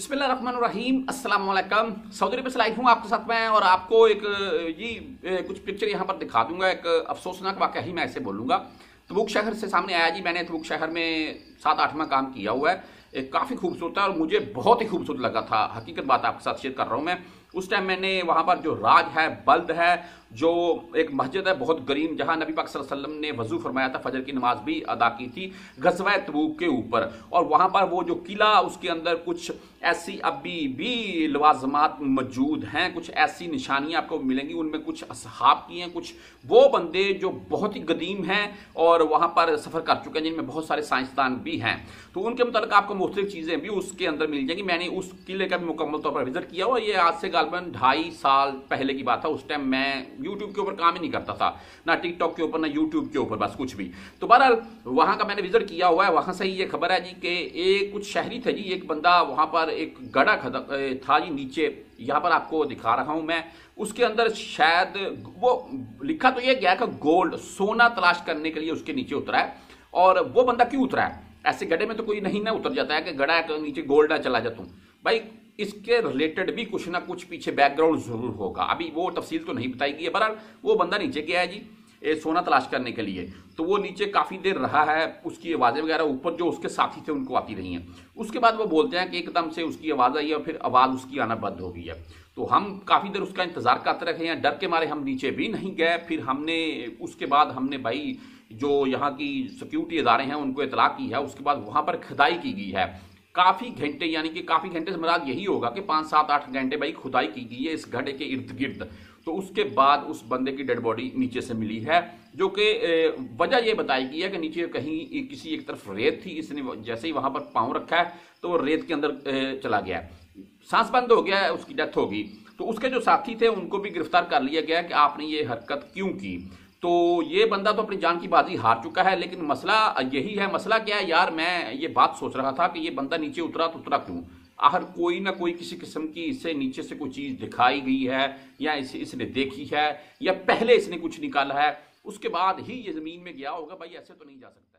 بسم اللہ الرحمن الرحیم السلام علیکم سعودی عرب سے لائف ہوں آپ کے ساتھ میں اور آپ کو ایک جی کچھ پکچر یہاں پر دکھا دوں گا ایک افسوسناک واقعہ ہی میں ایسے بولوں گا تبوک شہر سے سامنے آیا جی میں نے تبوک شہر میں سات آٹھواں کام کیا ہوا ہے کافی خوبصورت ہے اور مجھے بہت ہی خوبصورت لگا تھا حقیقت بات آپ کے ساتھ شیئر کر رہا ہوں میں اس ٹائم میں نے وہاں پر جو راج ہے بلد ہے جو ایک مسجد ہے بہت گریم جہاں نبی پاک صلی اللہ علیہ وسلم نے وضو فرمایا تھا فجر کی نماز بھی ادا کی تھی غزوہ تبوک کے اوپر اور وہاں پر وہ جو قلعہ اس کے اندر کچھ ایسی ابھی بھی لوازمات موجود ہیں کچھ ایسی نشانیاں آپ کو ملیں گی ان میں کچھ اصحاب کی ہیں کچھ وہ بندے جو بہت ہی قدیم ہیں اور وہاں پر سفر کر چکے ہیں جن میں بہت سارے سائنسدان بھی ہیں تو ان کے متعلق آپ کو مختلف چیزیں بھی اس کے اندر مل جائیں گی میں نے اس قلعے کا بھی مکمل طور پر وزٹ کیا اور یہ آج سے غالباً ڈھائی سال پہلے کی بات ہے اس ٹائم میں یوٹیوب کے اوپر کام ہی نہیں کرتا تھا نہ ٹک ٹاک کے اوپر نہ یوٹیوب کے اوپر بس کچھ بھی تو بہرحال وہاں کا میں نے وزٹ کیا ہوا ہے وہاں سے ہی یہ خبر ہے جی کہ ایک کچھ شہری تھے جی ایک بندہ وہاں پر ایک گڑا تھا جی نیچے یہاں پر آپ کو دکھا رہا ہوں میں اس کے اندر شاید وہ لکھا تو یہ گیا کہ گولڈ سونا تلاش کرنے کے لیے اس کے نیچے اترا ہے اور وہ بندہ کیوں اترا ہے ایسے گڑے میں تو کوئی نہیں نہ اتر جاتا ہے کہ گڑا نیچے گولڈ نہ چلا جاتا ہوں بھائی اس کے ریلیٹڈ بھی کچھ نہ کچھ پیچھے بیک گراؤنڈ ضرور ہوگا ابھی وہ تفصیل تو نہیں بتائی گئی ہے برحال وہ بندہ نیچے گیا ہے جی سونا تلاش کرنے کے لیے تو وہ نیچے کافی دیر رہا ہے اس کی آوازیں وغیرہ اوپر جو اس کے ساتھی تھے ان کو آتی رہی ہیں اس کے بعد وہ بولتے ہیں کہ ایک دم سے اس کی آواز آئی ہے اور پھر آواز اس کی آنا بند ہو گئی ہے تو ہم کافی دیر اس کا انتظار کرتے رکھے ہیں ڈر کے مارے ہم نیچے بھی نہیں گئے پھر ہم نے اس کے بعد ہم نے بھائی جو یہاں کی سیکیورٹی ادارے ہیں ان کو اطلاع کی ہے اس کے بعد وہاں پر کھدائی کی گئی ہے کافی گھنٹے یعنی کہ کافی گھنٹے سے مراد یہی ہوگا کہ پانچ سات آٹھ گھنٹے بھائی کھدائی کی گئی ہے اس اس اس گھڑے کے کے ارد گرد تو بعد بندے کی ڈیڈ باڈی نیچے سے ملی ہے جو کہ وجہ یہ بتائی گئی ہے کہ نیچے کہیں کسی ایک طرف ریت تھی اس نے جیسے ہی وہاں پر پاؤں رکھا ہے تو وہ ریت کے اندر چلا گیا ہے سانس بند ہو گیا ہے اس کی ڈیتھ ہوگی تو اس کے جو ساتھی تھے ان کو بھی گرفتار کر لیا گیا کہ آپ نے یہ حرکت کیوں کی تو یہ بندہ تو اپنی جان کی بازی ہار چکا ہے لیکن مسئلہ یہی ہے مسئلہ کیا ہے یار میں یہ بات سوچ رہا تھا کہ یہ بندہ نیچے اترا تو اترا کیوں آخر کوئی نہ کوئی کسی قسم کی اس سے نیچے سے کوئی چیز دکھائی گئی ہے یا اس نے دیکھی ہے یا پہلے اس نے کچھ نکالا ہے اس کے بعد ہی یہ زمین میں گیا ہوگا بھائی ایسے تو نہیں جا سکتا